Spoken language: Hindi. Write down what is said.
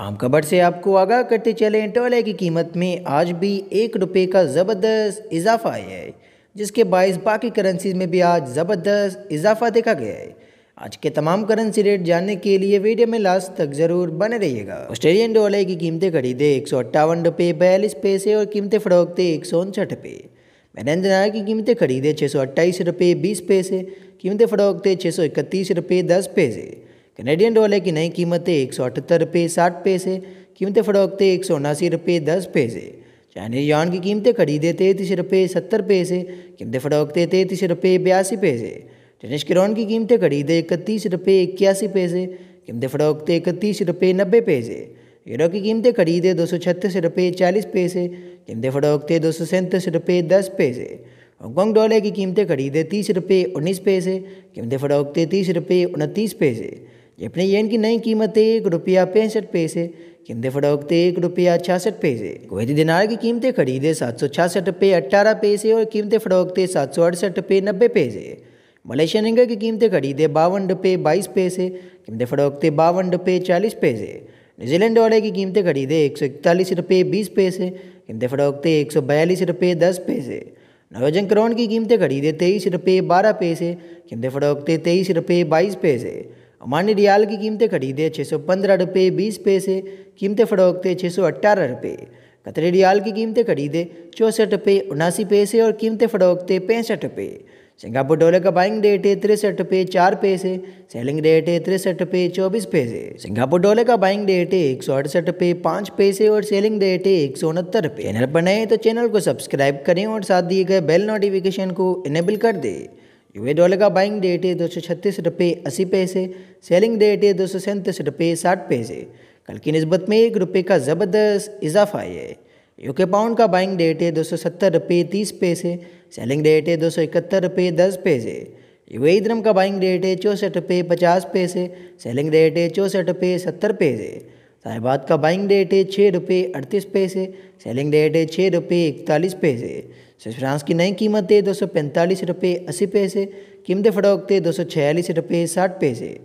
आम खबर से आपको आगाह करते चले टोले की कीमत में आज भी एक रुपये का ज़बरदस्त इजाफा आया है जिसके बायस बाकी करेंसीज में भी आज ज़बरदस्त इजाफा देखा गया है आज के तमाम करेंसी रेट जानने के लिए वीडियो में लास्ट तक ज़रूर बने रहिएगा ऑस्ट्रेलियन डॉलर की कीमतें खरीदे एक सौ अट्ठावन रुपये बयालीस पैसे और कीमतें फ़रोखते एक सौ उनसठ रुपये मैंने नायक की कीमतें खरीदे छः सौ अट्ठाईस रुपये बीस पैसे कीमतें फ़रोखते छः सौ इकतीस रुपये दस पैसे कैनेडियन डॉलर की नई कीमतें एक सौ अठहत्तर रुपये साठ पैसे कीमतें फरोखते एक सौ उनासी रुपये दस पैसे चाइनीज यौन की कीमतें खरीदे तैंतीस रुपये सत्तर पैसे कीमतें फरोखते तैंतीस रुपये बयासी पैसे टेनिश किरौन की कीमतें खरीदे इकतीस रुपये इक्यासी पैसे कीमतें फरोखते इकतीस रुपये नब्बे पैसे यूरो की कीमतें खरीदे दो सौ छत्तीस रुपये चालीस पैसे कीमतें फरोखते दो सौ सैंतीस रुपये दस पैसे हांगकॉन्ग डॉलर की कीमतें खरीदे तीस रुपये उन्नीस पैसे कीमतें फरोखते तीस रुपये उनतीस पैसे अपने येन की नई कीमत एक रुपया पैंसठ पैसे किंदे फरोख्त एक रुपया छियासठ पैसे कुवैती दिनार की कीमतें खरीदे सात सौ छियासठ रुपये अट्ठारह पैसे और कीमतें फरोख्त सात सौ अड़सठ रुपये नब्बे पैसे मलेशिया रिंगर की कीमतें खरीदे बावन रुपये बाईस पैसे कीमतें फड़ोकते बावन रुपये चालीस पैसे न्यूजीलैंड डॉलर की कीमतें खरीदे एक सौ इकतालीस रुपये बीस पैसे कीमतें फरोख्त एक सौ बयालीस रुपये दस पैसे नवजन करोन की कीमतें खरीदे तेईस रुपये बारह पैसे कीमतें फरोख्त तेईस रुपये बाईस पैसे मानी रियाल की कीमतें खरीदे छः सौ पंद्रह रुपये बीस पैसे कीमतें फरोखते छः सौ अट्ठारह रुपये कतरे रियाल की कीमतें खरीदे चौंसठ रुपये उनासी पैसे और कीमतें फरोखते पैंसठ रुपये सिंगापुर डॉलर का बाइंग रेट है तिरसठ रुपये चार पैसे सेलिंग रेट है तिरसठ रुपये चौबीस पैसे सिंगापुर डॉलर का बाइंग रेट है एक सौ अड़सठ रुपये पाँच पैसे और सेलिंग रेट है एक सौ उनहत्तर रुपये चैनल पर नए तो चैनल को सब्सक्राइब करें और साथ दिए गए बेल नोटिफिकेशन को इनेबल कर दें यूए डॉलर का बाइंग डेट है दो सौ छत्तीस रुपये अस्सी पैसे सेलिंग डेट है दो सौ सैंतीस रुपये साठ पैसे कल की नस्बत में एक रुपये का ज़बरदस्त इजाफा है यूके पाउंड का बाइंग डेट है दो सौ सत्तर रुपये तीस पैसे सेलिंग डेट है दो सौ इकहत्तर रुपये दस पैसे यूएई द्रम का बाइंग डेट है चौंसठ रुपये पचास पैसे सेलिंग डेट है चौंसठ रुपये सत्तर पैसे साहिबाद का बाइंग डेट है छः रुपये अड़तीस पैसे सेलिंग डेट है छः रुपये इकतालीस पैसे फ्रांस की नई कीमत थी दो सौ पैंतालीस रुपये अस्सी पैसे कीमतें फरोख्त दो सौ छियालीस रुपये साठ पैसे